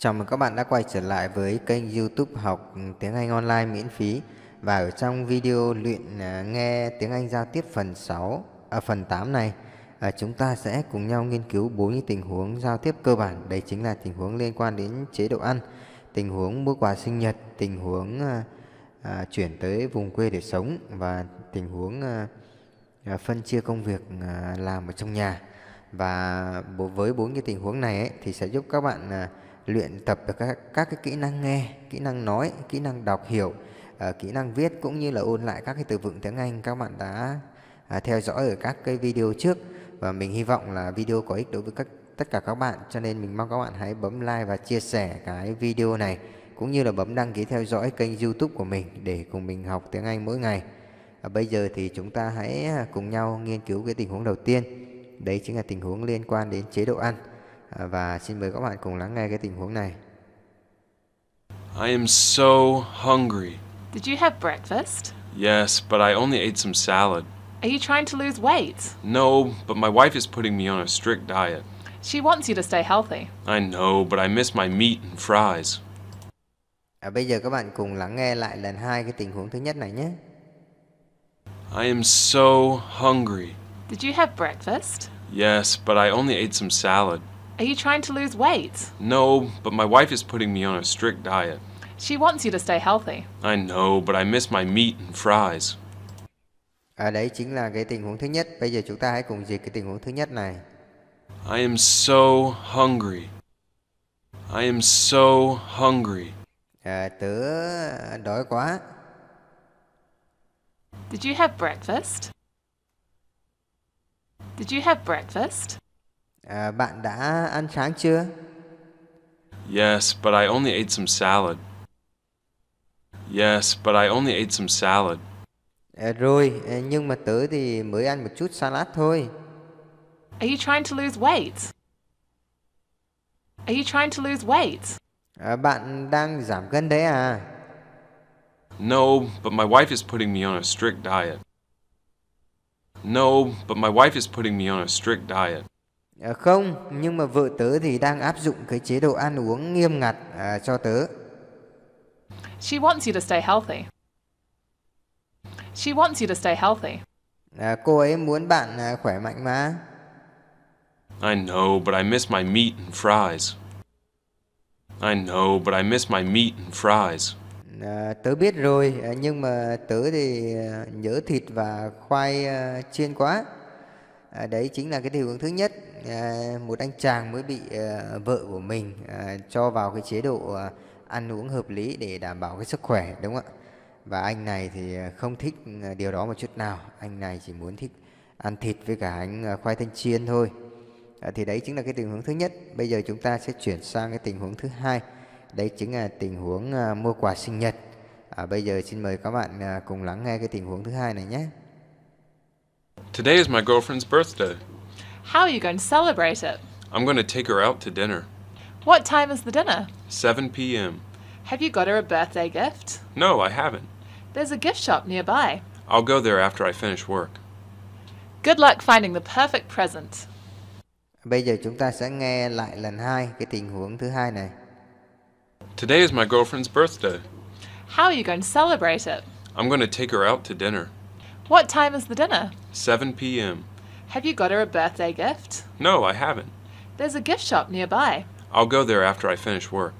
Chào mừng các bạn đã quay trở lại với kênh YouTube học tiếng Anh online miễn phí và ở trong video luyện à, nghe tiếng Anh giao tiếp phần 6 à, phần 8 này à, chúng ta sẽ cùng nhau nghiên cứu bốn cái tình huống giao tiếp cơ bản đây chính là tình huống liên quan đến chế độ ăn, tình huống mua quà sinh nhật, tình huống à, à, chuyển tới vùng quê để sống và tình huống à, phân chia công việc à, làm ở trong nhà và với bốn cái tình huống này ấy, thì sẽ giúp các bạn à, luyện tập được các các cái kỹ năng nghe, kỹ năng nói, kỹ năng đọc hiểu, uh, kỹ năng viết cũng như là ôn lại các cái từ vựng tiếng Anh các bạn đã uh, theo dõi ở các cái video trước và mình hy vọng là video có ích đối với các tất cả các bạn cho nên mình mong các bạn hãy bấm like và chia sẻ cái video này cũng như là bấm đăng ký theo dõi kênh YouTube của mình để cùng mình học tiếng Anh mỗi ngày. À, bây giờ thì chúng ta hãy cùng nhau nghiên cứu cái tình huống đầu tiên. Đấy chính là tình huống liên quan đến chế độ ăn. À, và xin mời các bạn cùng lắng nghe cái tình huống này. I am so hungry. Did you have breakfast? Yes, but I only ate some salad. Are you trying to lose weight? No, but my wife is putting me on a strict diet. She wants you to stay healthy. I know, but I miss my meat and fries. À, bây giờ các bạn cùng lắng nghe lại lần hai cái tình huống thứ nhất này nhé. I am so hungry. Did you have breakfast? Yes, but I only ate some salad. Are you trying to lose weight? No, but my wife is putting me on a strict diet. She wants you to stay healthy. I know, but I miss my meat and fries. À đấy chính là cái tình huống thứ nhất. Bây giờ chúng ta hãy cùng dịch cái tình huống thứ nhất này. I am so hungry. I am so hungry. À, tớ đói quá. Did you have breakfast? Did you have breakfast? À, bạn đã ăn sáng chưa? Yes, but I only ate some salad. Yes, but I only ate some salad. À, rồi, à, nhưng mà tớ thì mới ăn một chút salad thôi. Are you trying to lose weight? Are you trying to lose weight? À, bạn đang giảm cân đấy à? No, but my wife is putting me on a strict diet. No, but my wife is putting me on a strict diet. Ờ, không, nhưng mà vợ tớ thì đang áp dụng cái chế độ ăn uống nghiêm ngặt à, cho tớ. She wants you to stay healthy. She wants you to stay healthy. À, cô ấy muốn bạn à, khỏe mạnh mà. I know, but I miss my meat and fries. I know, but I miss my meat and fries. À, tớ biết rồi, à, nhưng mà tớ thì à, nhớ thịt và khoai à, chiên quá à, đấy chính là cái tình huống thứ nhất à, một anh chàng mới bị à, vợ của mình à, cho vào cái chế độ à, ăn uống hợp lý để đảm bảo cái sức khỏe đúng không ạ và anh này thì à, không thích à, điều đó một chút nào anh này chỉ muốn thích ăn thịt với cả anh à, khoai tây chiên thôi à, thì đấy chính là cái tình huống thứ nhất bây giờ chúng ta sẽ chuyển sang cái tình huống thứ hai đấy chính là tình huống à, mua quà sinh nhật à, bây giờ xin mời các bạn à, cùng lắng nghe cái tình huống thứ hai này nhé Today is my girlfriend's birthday. How are you going to celebrate it? I'm going to take her out to dinner. What time is the dinner? 7 p.m. Have you got her a birthday gift? No, I haven't. There's a gift shop nearby. I'll go there after I finish work. Good luck finding the perfect present. Bây giờ chúng ta sẽ nghe lại lần hai cái tình huống thứ hai này. Today is my girlfriend's birthday. How are you going to celebrate it? I'm going to take her out to dinner. What time is the dinner? 7 p.m. Have you got her a birthday gift? No, I haven't. There's a gift shop nearby. I'll go there after I finish work.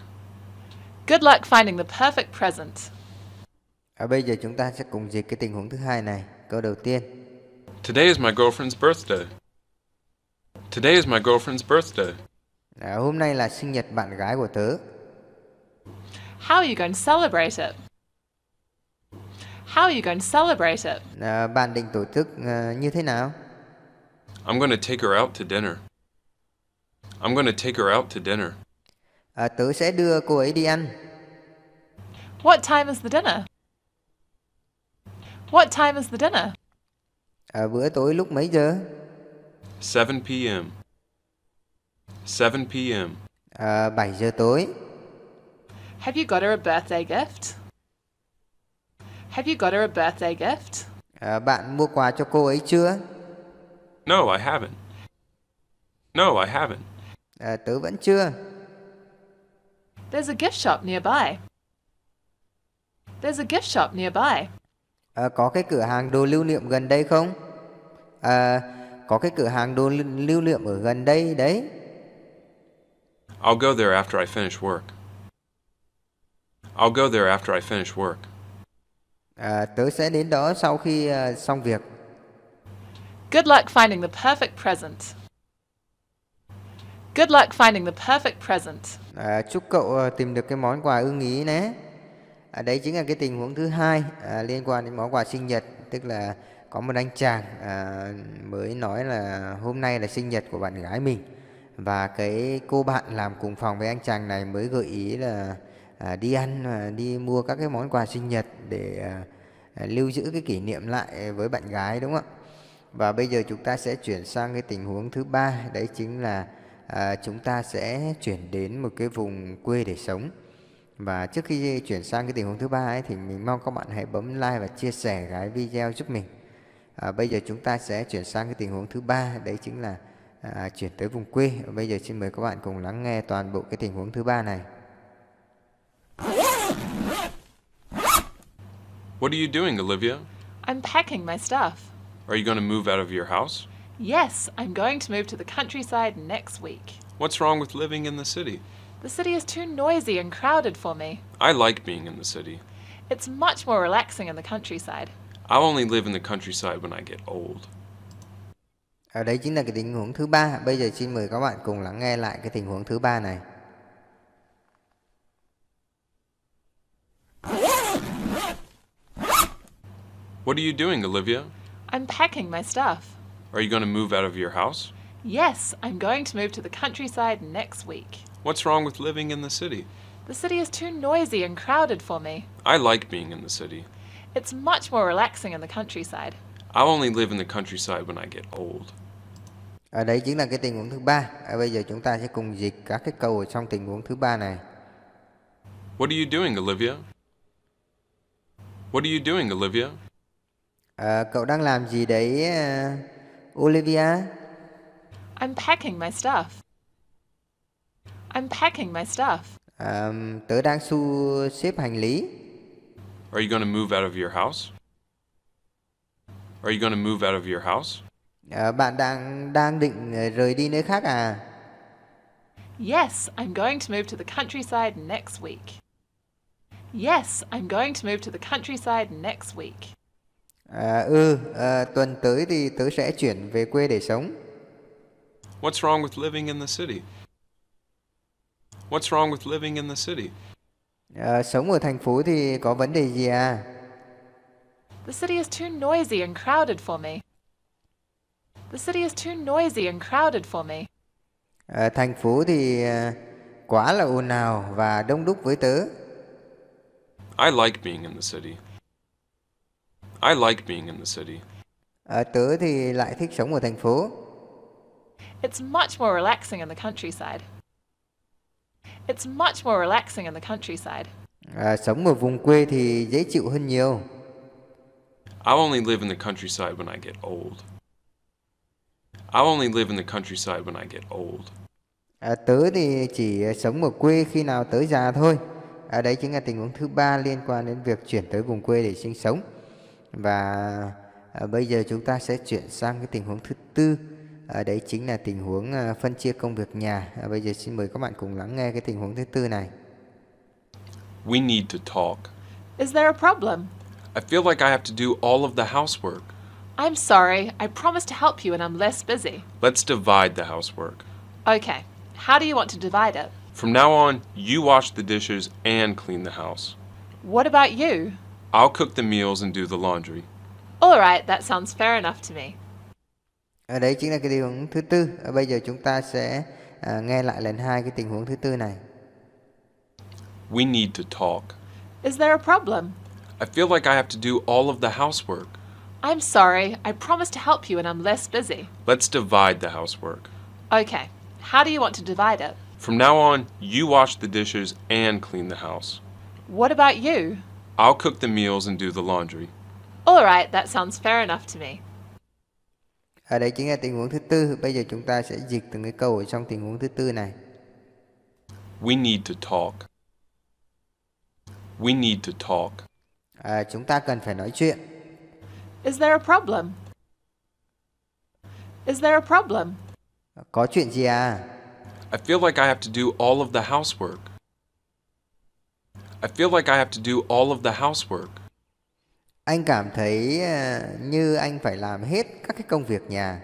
Good luck finding the perfect present. À, bây giờ chúng ta sẽ cùng dịch cái tình huống thứ hai này. Câu đầu tiên. Today is my girlfriend's birthday. Today is my girlfriend's birthday. À, hôm nay là sinh nhật bạn gái của tớ. How are you going to celebrate it? How are you going to celebrate it? Uh, ờ, bạn định tổ chức uh, như thế nào? I'm going to take her out to dinner. I'm going to take her out to dinner. Uh, tớ sẽ đưa cô ấy đi ăn. What time is the dinner? What time is the dinner? À, bữa tối lúc mấy giờ? 7 p.m. 7 p.m. À, 7 giờ tối. Have you got her a birthday gift? Have you got her a birthday gift? À, bạn mua quà cho cô ấy chưa? No, I haven't. No, I haven't. À, tớ vẫn chưa. There's a gift shop nearby. There's a gift shop nearby. À, có cái cửa hàng đồ lưu niệm gần đây không? À, có cái cửa hàng đồ lưu niệm ở gần đây đấy. I'll go there after I finish work. I'll go there after I finish work. À, tớ sẽ đến đó sau khi uh, xong việc. Good luck finding the perfect present. Good luck finding the perfect present. À, chúc cậu tìm được cái món quà ưng ý nhé. À, đấy chính là cái tình huống thứ hai à, liên quan đến món quà sinh nhật, tức là có một anh chàng à, mới nói là hôm nay là sinh nhật của bạn gái mình và cái cô bạn làm cùng phòng với anh chàng này mới gợi ý là À, đi ăn và đi mua các cái món quà sinh nhật để à, à, lưu giữ cái kỷ niệm lại với bạn gái đúng không ạ? Và bây giờ chúng ta sẽ chuyển sang cái tình huống thứ ba đấy chính là à, chúng ta sẽ chuyển đến một cái vùng quê để sống. Và trước khi chuyển sang cái tình huống thứ ba ấy thì mình mong các bạn hãy bấm like và chia sẻ cái video giúp mình. À, bây giờ chúng ta sẽ chuyển sang cái tình huống thứ ba đấy chính là à, chuyển tới vùng quê. bây giờ xin mời các bạn cùng lắng nghe toàn bộ cái tình huống thứ ba này. What are you doing, Olivia? I'm packing my stuff. Are you going to move out of your house? Yes, I'm going to move to the countryside next week. What's wrong with living in the city? The city is too noisy and crowded for me. I like being in the city. It's much more relaxing in the countryside. I'll only live in the countryside when I get old. Ở đây chính là cái tình huống thứ ba. Bây giờ xin mời các bạn cùng lắng nghe lại cái tình huống thứ ba này. What are you doing, Olivia? I'm packing my stuff. Are you going to move out of your house? Yes, I'm going to move to the countryside next week. What's wrong with living in the city? The city is too noisy and crowded for me. I like being in the city. It's much more relaxing in the countryside. I'll only live in the countryside when I get old. Ở đây chính là cái tình huống thứ ba. À, bây giờ chúng ta sẽ cùng dịch các cái câu ở trong tình huống thứ ba này. What are you doing, Olivia? What are you doing, Olivia? À, cậu đang làm gì đấy, ờ, Olivia? I'm packing my stuff. I'm packing my stuff. Um, tớ đang su xếp hành lý. Are you going to move out of your house? Are you going to move out of your house? À, bạn đang đang định rời đi nơi khác à? Yes, I'm going to move to the countryside next week. Yes, I'm going to move to the countryside next week. À, ừ, à, tuần tới thì tớ sẽ chuyển về quê để sống. What's wrong with living in the city? What's wrong with living in the city? À, sống ở thành phố thì có vấn đề gì à? The city is too noisy and crowded for me. The city is too noisy and crowded for me. À, thành phố thì à, quá là ồn ào và đông đúc với tớ. I like being in the city. I like being in the city. À, tớ thì lại thích sống ở thành phố. It's much more relaxing in the countryside. It's much more relaxing in the countryside. À, sống ở vùng quê thì dễ chịu hơn nhiều. I'll only live in the countryside when I get old. I'll only live in the countryside when I get old. À, ờ, tớ thì chỉ sống ở quê khi nào tớ già thôi. À, đấy chính là tình huống thứ ba liên quan đến việc chuyển tới vùng quê để sinh sống. Và à, bây giờ chúng ta sẽ chuyển sang cái tình huống thứ tư. À, đấy chính là tình huống à, phân chia công việc nhà. À, bây giờ xin mời các bạn cùng lắng nghe cái tình huống thứ tư này. We need to talk. Is there a problem? I feel like I have to do all of the housework. I'm sorry. I promised to help you and I'm less busy. Let's divide the housework. Okay. How do you want to divide it? From now on, you wash the dishes and clean the house. What about you? I'll cook the meals and do the laundry. All right, that sounds fair enough to me. Ở đấy chính là cái tình huống thứ tư. Bây giờ chúng ta sẽ uh, nghe lại lần hai cái tình huống thứ tư này. We need to talk. Is there a problem? I feel like I have to do all of the housework. I'm sorry. I promised to help you when I'm less busy. Let's divide the housework. Okay. How do you want to divide it? From now on, you wash the dishes and clean the house. What about you? I'll cook the meals and do the laundry. All right, that sounds fair enough to me. Ở đây chính là tình huống thứ tư. Bây giờ chúng ta sẽ dịch từng cái câu ở trong tình huống thứ tư này. We need to talk. We need to talk. À, chúng ta cần phải nói chuyện. Is there a problem? Is there a problem? Có chuyện gì à? I feel like I have to do all of the housework. I feel like I have to do all of the housework. Anh cảm thấy ờ, như anh phải làm hết các cái công việc nhà.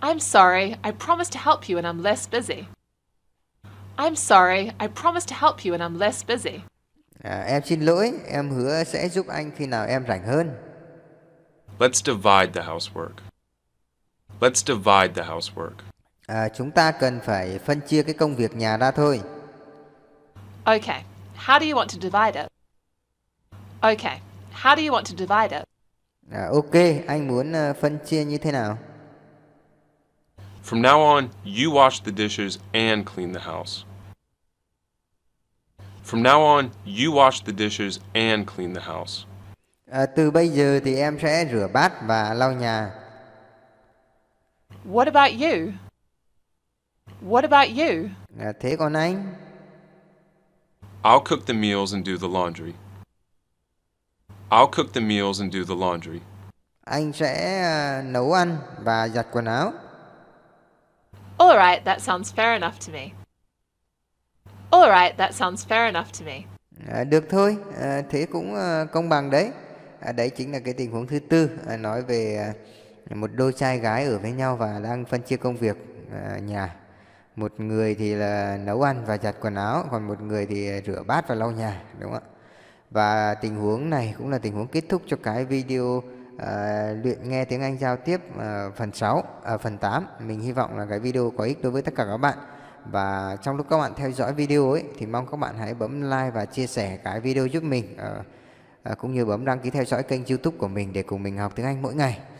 I'm sorry, I promised to help you and I'm less busy. I'm sorry, I promised to help you and I'm less busy. À, em xin lỗi, em hứa sẽ giúp anh khi nào em rảnh hơn. Let's divide the housework. Let's divide the housework. À, chúng ta cần phải phân chia cái công việc nhà ra thôi. Okay. How do you want to divide it? Okay. How do you want to divide it? À, ok, anh muốn uh, phân chia như thế nào? From now on, you wash the dishes and clean the house. From now on, you wash the dishes and clean the house. À, từ bây giờ thì em sẽ rửa bát và lau nhà. What about you? What about you? À, thế còn anh? I'll cook the meals and do the laundry. I'll cook the meals and do the laundry. Anh sẽ ờ, nấu ăn và giặt quần áo. All right, that sounds fair enough to me. All right, that sounds fair enough to me. À, được thôi, à, thế cũng à, công bằng đấy. À, đấy chính là cái tình huống thứ tư à, nói về à, một đôi trai gái ở với nhau và đang phân chia công việc à, nhà một người thì là nấu ăn và giặt quần áo còn một người thì à, rửa bát và lau nhà đúng không ạ và tình huống này cũng là tình huống kết thúc cho cái video à, luyện nghe tiếng Anh giao tiếp à, phần 6 à, phần 8 mình hy vọng là cái video có ích đối với tất cả các bạn và trong lúc các bạn theo dõi video ấy thì mong các bạn hãy bấm like và chia sẻ cái video giúp mình à, à, cũng như bấm đăng ký theo dõi kênh YouTube của mình để cùng mình học tiếng Anh mỗi ngày